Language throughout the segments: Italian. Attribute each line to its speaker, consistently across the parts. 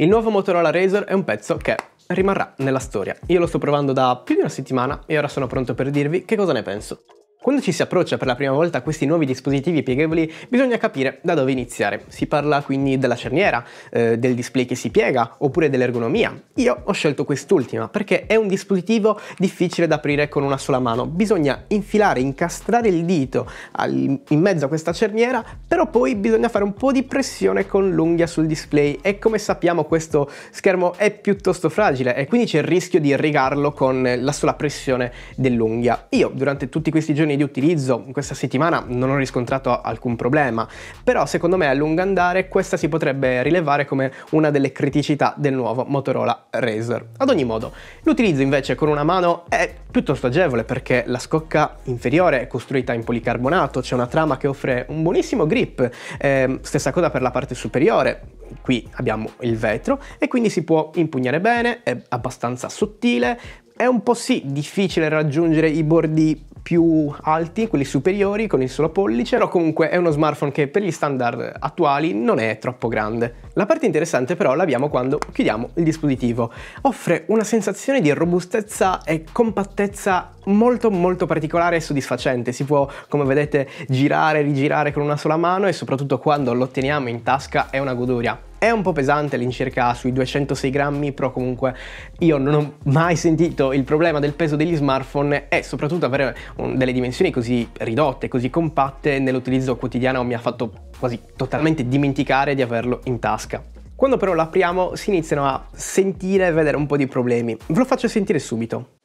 Speaker 1: Il nuovo Motorola Razer è un pezzo che rimarrà nella storia. Io lo sto provando da più di una settimana e ora sono pronto per dirvi che cosa ne penso. Quando ci si approccia per la prima volta a questi nuovi dispositivi pieghevoli bisogna capire da dove iniziare. Si parla quindi della cerniera, eh, del display che si piega oppure dell'ergonomia. Io ho scelto quest'ultima perché è un dispositivo difficile da aprire con una sola mano. Bisogna infilare, incastrare il dito al, in mezzo a questa cerniera, però poi bisogna fare un po' di pressione con l'unghia sul display e come sappiamo questo schermo è piuttosto fragile e quindi c'è il rischio di rigarlo con la sola pressione dell'unghia. Io durante tutti questi giorni di utilizzo questa settimana non ho riscontrato alcun problema, però secondo me a lungo andare questa si potrebbe rilevare come una delle criticità del nuovo Motorola Razer. Ad ogni modo, l'utilizzo invece con una mano è piuttosto agevole perché la scocca inferiore è costruita in policarbonato, c'è una trama che offre un buonissimo grip, eh, stessa cosa per la parte superiore, qui abbiamo il vetro e quindi si può impugnare bene, è abbastanza sottile, è un po' sì difficile raggiungere i bordi più alti, quelli superiori con il solo pollice, però comunque è uno smartphone che per gli standard attuali non è troppo grande. La parte interessante però l'abbiamo quando chiudiamo il dispositivo. Offre una sensazione di robustezza e compattezza molto molto particolare e soddisfacente, si può come vedete girare e rigirare con una sola mano e soprattutto quando lo teniamo in tasca è una goduria. È un po' pesante all'incirca sui 206 grammi, però comunque io non ho mai sentito il problema del peso degli smartphone e soprattutto avere delle dimensioni così ridotte, così compatte nell'utilizzo quotidiano mi ha fatto quasi totalmente dimenticare di averlo in tasca. Quando però l'apriamo si iniziano a sentire e vedere un po' di problemi. Ve lo faccio sentire subito.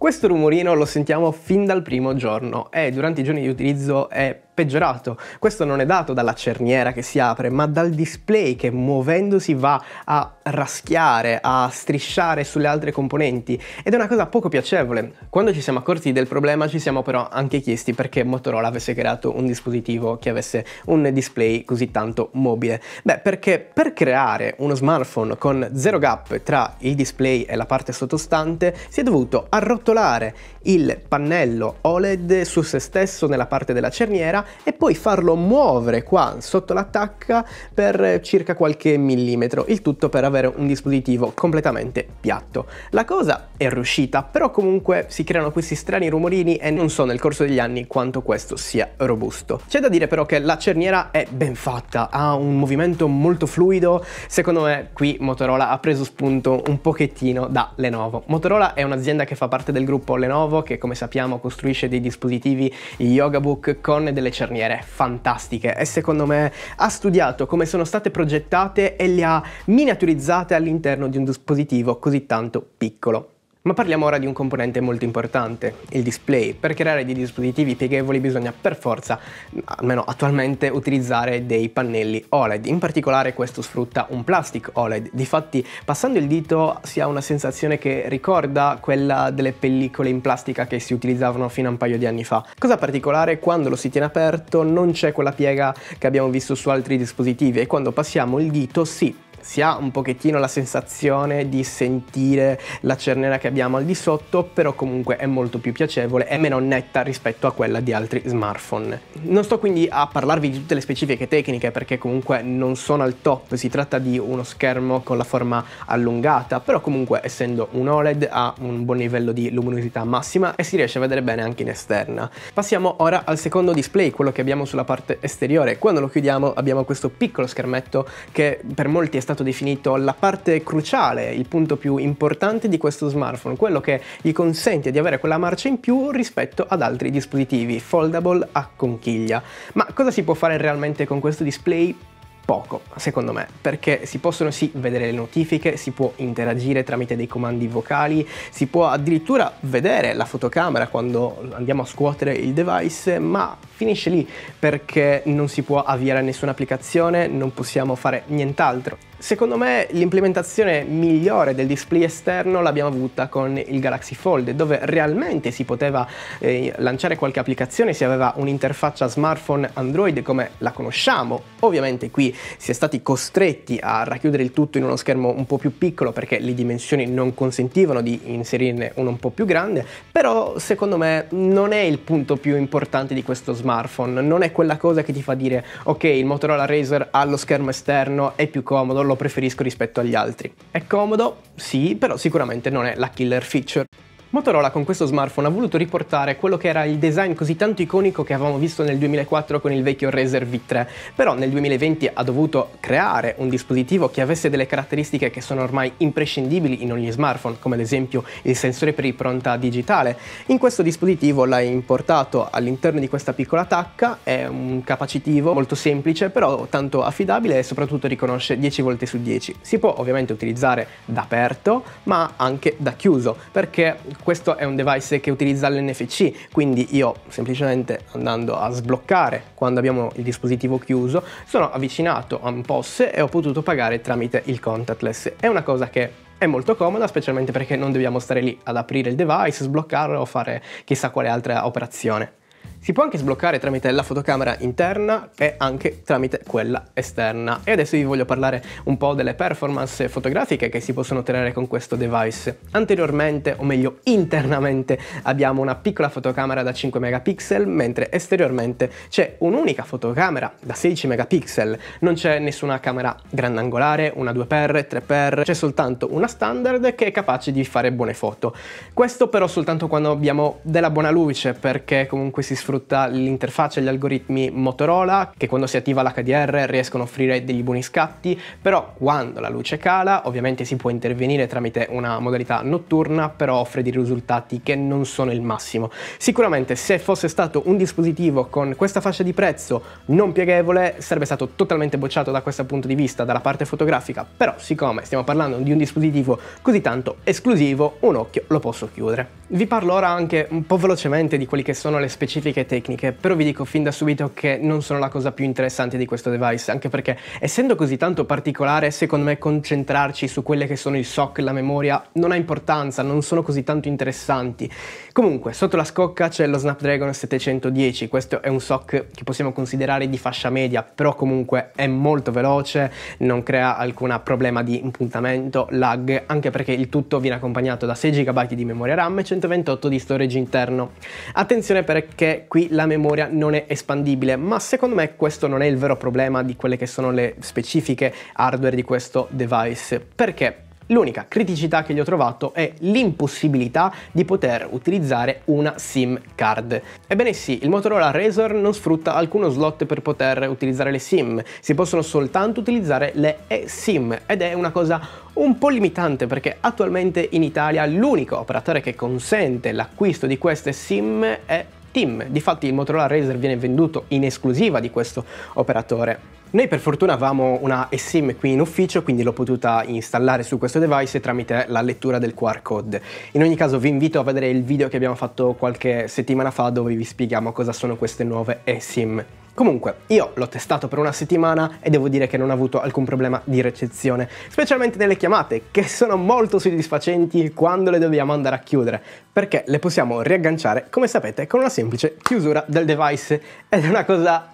Speaker 1: Questo rumorino lo sentiamo fin dal primo giorno e durante i giorni di utilizzo è peggiorato. Questo non è dato dalla cerniera che si apre, ma dal display che muovendosi va a raschiare, a strisciare sulle altre componenti ed è una cosa poco piacevole. Quando ci siamo accorti del problema ci siamo però anche chiesti perché Motorola avesse creato un dispositivo che avesse un display così tanto mobile. Beh, perché per creare uno smartphone con zero gap tra il display e la parte sottostante si è dovuto arrotolare il pannello OLED su se stesso nella parte della cerniera e poi farlo muovere qua sotto l'attacca per circa qualche millimetro, il tutto per avere un dispositivo completamente piatto. La cosa è riuscita, però comunque si creano questi strani rumorini e non so nel corso degli anni quanto questo sia robusto. C'è da dire però che la cerniera è ben fatta, ha un movimento molto fluido, secondo me qui Motorola ha preso spunto un pochettino da Lenovo. Motorola è un'azienda che fa parte del gruppo Lenovo che come sappiamo costruisce dei dispositivi Yoga Book con delle delle cerniere fantastiche e secondo me ha studiato come sono state progettate e le ha miniaturizzate all'interno di un dispositivo così tanto piccolo. Ma parliamo ora di un componente molto importante, il display. Per creare dei dispositivi pieghevoli bisogna per forza, almeno attualmente, utilizzare dei pannelli OLED. In particolare questo sfrutta un plastic OLED. Difatti, passando il dito si ha una sensazione che ricorda quella delle pellicole in plastica che si utilizzavano fino a un paio di anni fa. Cosa particolare, quando lo si tiene aperto non c'è quella piega che abbiamo visto su altri dispositivi e quando passiamo il dito si si ha un pochettino la sensazione di sentire la cerniera che abbiamo al di sotto, però comunque è molto più piacevole e meno netta rispetto a quella di altri smartphone. Non sto quindi a parlarvi di tutte le specifiche tecniche perché comunque non sono al top, si tratta di uno schermo con la forma allungata, però comunque essendo un OLED ha un buon livello di luminosità massima e si riesce a vedere bene anche in esterna. Passiamo ora al secondo display, quello che abbiamo sulla parte esteriore. Quando lo chiudiamo abbiamo questo piccolo schermetto che per molti è stato stato definito la parte cruciale, il punto più importante di questo smartphone, quello che gli consente di avere quella marcia in più rispetto ad altri dispositivi foldable a conchiglia. Ma cosa si può fare realmente con questo display? Poco, secondo me, perché si possono sì vedere le notifiche, si può interagire tramite dei comandi vocali, si può addirittura vedere la fotocamera quando andiamo a scuotere il device, ma finisce lì perché non si può avviare nessuna applicazione, non possiamo fare nient'altro. Secondo me l'implementazione migliore del display esterno l'abbiamo avuta con il Galaxy Fold, dove realmente si poteva eh, lanciare qualche applicazione, si aveva un'interfaccia smartphone Android come la conosciamo. Ovviamente qui si è stati costretti a racchiudere il tutto in uno schermo un po' più piccolo perché le dimensioni non consentivano di inserirne uno un po' più grande, però secondo me non è il punto più importante di questo smartphone, non è quella cosa che ti fa dire ok il Motorola Razer ha lo schermo esterno, è più comodo, lo preferisco rispetto agli altri. È comodo? Sì, però sicuramente non è la killer feature. Motorola con questo smartphone ha voluto riportare quello che era il design così tanto iconico che avevamo visto nel 2004 con il vecchio Razer V3, però nel 2020 ha dovuto creare un dispositivo che avesse delle caratteristiche che sono ormai imprescindibili in ogni smartphone, come ad esempio il sensore per impronta digitale. In questo dispositivo l'ha importato all'interno di questa piccola tacca, è un capacitivo molto semplice, però tanto affidabile e soprattutto riconosce 10 volte su 10. Si può ovviamente utilizzare da aperto, ma anche da chiuso, perché questo è un device che utilizza l'NFC, quindi io semplicemente andando a sbloccare quando abbiamo il dispositivo chiuso, sono avvicinato a un POS e ho potuto pagare tramite il contactless. È una cosa che è molto comoda, specialmente perché non dobbiamo stare lì ad aprire il device, sbloccarlo o fare chissà quale altra operazione. Si può anche sbloccare tramite la fotocamera interna e anche tramite quella esterna. E adesso vi voglio parlare un po' delle performance fotografiche che si possono ottenere con questo device. Anteriormente, o meglio internamente, abbiamo una piccola fotocamera da 5 megapixel, mentre esteriormente c'è un'unica fotocamera da 16 megapixel. Non c'è nessuna camera grandangolare, una 2x, 3x, c'è soltanto una standard che è capace di fare buone foto. Questo però soltanto quando abbiamo della buona luce, perché comunque si sfrutta sfrutta l'interfaccia e gli algoritmi Motorola che quando si attiva l'HDR riescono a offrire degli buoni scatti, però quando la luce cala ovviamente si può intervenire tramite una modalità notturna, però offre dei risultati che non sono il massimo. Sicuramente se fosse stato un dispositivo con questa fascia di prezzo non pieghevole sarebbe stato totalmente bocciato da questo punto di vista, dalla parte fotografica, però siccome stiamo parlando di un dispositivo così tanto esclusivo, un occhio lo posso chiudere. Vi parlo ora anche un po' velocemente di quelle che sono le specifiche caratteristiche tecniche, però vi dico fin da subito che non sono la cosa più interessante di questo device, anche perché essendo così tanto particolare, secondo me concentrarci su quelle che sono il SOC e la memoria non ha importanza, non sono così tanto interessanti. Comunque, sotto la scocca c'è lo Snapdragon 710, questo è un SOC che possiamo considerare di fascia media, però comunque è molto veloce, non crea alcun problema di impuntamento, lag, anche perché il tutto viene accompagnato da 6 GB di memoria RAM e 128 di storage interno. Attenzione perché qui la memoria non è espandibile, ma secondo me questo non è il vero problema di quelle che sono le specifiche hardware di questo device. Perché? L'unica criticità che gli ho trovato è l'impossibilità di poter utilizzare una SIM card. Ebbene sì, il Motorola Razr non sfrutta alcuno slot per poter utilizzare le SIM, si possono soltanto utilizzare le eSIM ed è una cosa un po' limitante perché attualmente in Italia l'unico operatore che consente l'acquisto di queste SIM è team. Difatti il Motorola Razer viene venduto in esclusiva di questo operatore. Noi per fortuna avevamo una eSIM qui in ufficio, quindi l'ho potuta installare su questo device tramite la lettura del QR code. In ogni caso vi invito a vedere il video che abbiamo fatto qualche settimana fa dove vi spieghiamo cosa sono queste nuove eSIM. Comunque, io l'ho testato per una settimana e devo dire che non ho avuto alcun problema di recezione, specialmente nelle chiamate, che sono molto soddisfacenti quando le dobbiamo andare a chiudere, perché le possiamo riagganciare, come sapete, con una semplice chiusura del device. Ed è una cosa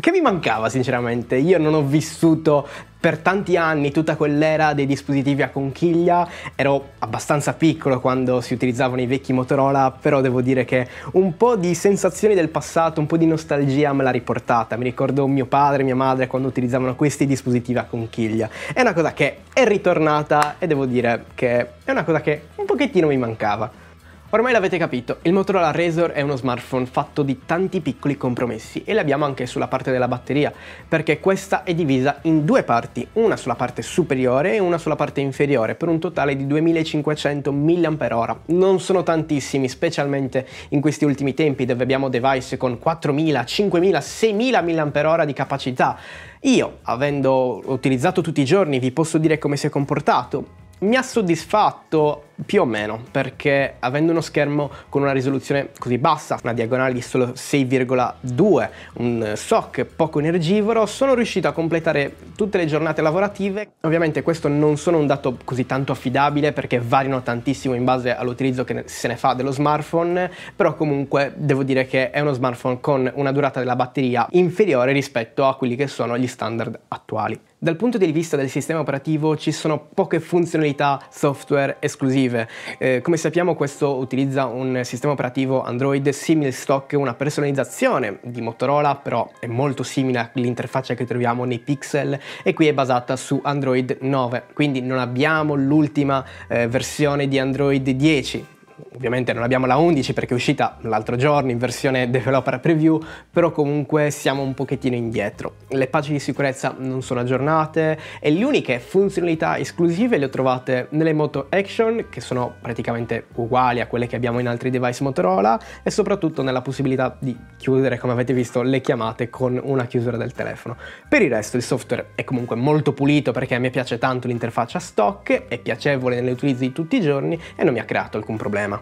Speaker 1: che mi mancava sinceramente, io non ho vissuto per tanti anni tutta quell'era dei dispositivi a conchiglia, ero abbastanza piccolo quando si utilizzavano i vecchi Motorola, però devo dire che un po' di sensazioni del passato, un po' di nostalgia me l'ha riportata, mi ricordo mio padre e mia madre quando utilizzavano questi dispositivi a conchiglia, è una cosa che è ritornata e devo dire che è una cosa che un pochettino mi mancava. Ormai l'avete capito, il Motorola Razor è uno smartphone fatto di tanti piccoli compromessi e l'abbiamo anche sulla parte della batteria, perché questa è divisa in due parti, una sulla parte superiore e una sulla parte inferiore, per un totale di 2500 mAh. Non sono tantissimi, specialmente in questi ultimi tempi dove abbiamo device con 4000, 5000, 6000 mAh di capacità. Io, avendo utilizzato tutti i giorni, vi posso dire come si è comportato. Mi ha soddisfatto più o meno, perché avendo uno schermo con una risoluzione così bassa, una diagonale di solo 6,2, un SOC poco energivoro, sono riuscito a completare tutte le giornate lavorative. Ovviamente questo non sono un dato così tanto affidabile perché variano tantissimo in base all'utilizzo che se ne fa dello smartphone, però comunque devo dire che è uno smartphone con una durata della batteria inferiore rispetto a quelli che sono gli standard attuali. Dal punto di vista del sistema operativo ci sono poche funzionalità software esclusive innovative. Eh, come sappiamo questo utilizza un sistema operativo Android simile stock, una personalizzazione di Motorola, però è molto simile all'interfaccia che troviamo nei Pixel e qui è basata su Android 9, quindi non abbiamo l'ultima eh, versione di Android 10 ovviamente non abbiamo la 11 perché è uscita l'altro giorno in versione developer preview, però comunque siamo un pochettino indietro. Le pagine di sicurezza non sono aggiornate e le uniche funzionalità esclusive le ho trovate nelle Moto Action, che sono praticamente uguali a quelle che abbiamo in altri device Motorola, e soprattutto nella possibilità di chiudere, come avete visto, le chiamate con una chiusura del telefono. Per il resto il software è comunque molto pulito perché a me piace tanto l'interfaccia stock, è piacevole nell'utilizzo di tutti i giorni e non mi ha creato alcun problema problema.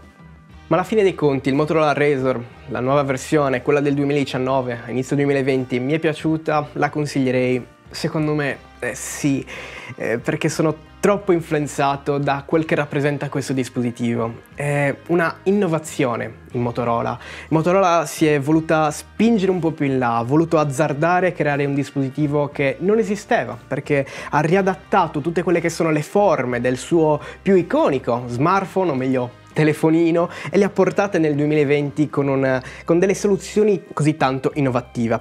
Speaker 1: Ma alla fine dei conti il Motorola Razor, la nuova versione, quella del 2019, inizio 2020, mi è piaciuta, la consiglierei? Secondo me eh, sì, eh, perché sono troppo influenzato da quel che rappresenta questo dispositivo. È una innovazione in Motorola. Motorola si è voluta spingere un po' più in là, ha voluto azzardare e creare un dispositivo che non esisteva, perché ha riadattato tutte quelle che sono le forme del suo più iconico smartphone, o meglio telefonino e le ha portate nel 2020 con, una, con delle soluzioni così tanto innovative.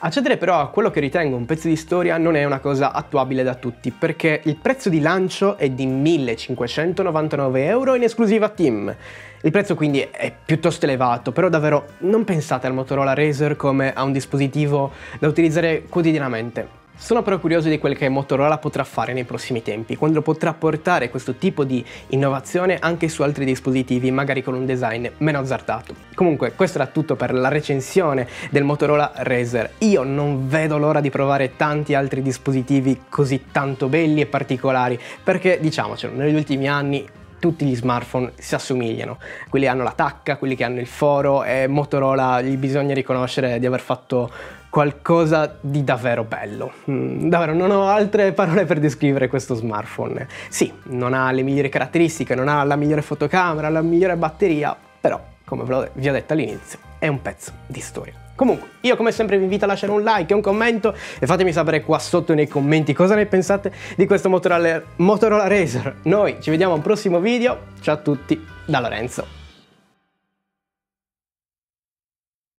Speaker 1: Accedere però a quello che ritengo un pezzo di storia non è una cosa attuabile da tutti perché il prezzo di lancio è di 1599 euro in esclusiva Team. Il prezzo quindi è piuttosto elevato, però davvero non pensate al Motorola Razer come a un dispositivo da utilizzare quotidianamente. Sono però curioso di quel che Motorola potrà fare nei prossimi tempi, quando potrà portare questo tipo di innovazione anche su altri dispositivi, magari con un design meno azzardato. Comunque, questo era tutto per la recensione del Motorola Razer. Io non vedo l'ora di provare tanti altri dispositivi così tanto belli e particolari, perché diciamocelo, negli ultimi anni tutti gli smartphone si assomigliano. Quelli che hanno la tacca, quelli che hanno il foro e Motorola gli bisogna riconoscere di aver fatto qualcosa di davvero bello. Mm, davvero, non ho altre parole per descrivere questo smartphone. Sì, non ha le migliori caratteristiche, non ha la migliore fotocamera, la migliore batteria, però, come vi ho detto all'inizio, è un pezzo di storia. Comunque, io come sempre vi invito a lasciare un like e un commento e fatemi sapere qua sotto nei commenti cosa ne pensate di questo Motorola, Motorola Razr. Noi ci vediamo al prossimo video, ciao a tutti da Lorenzo.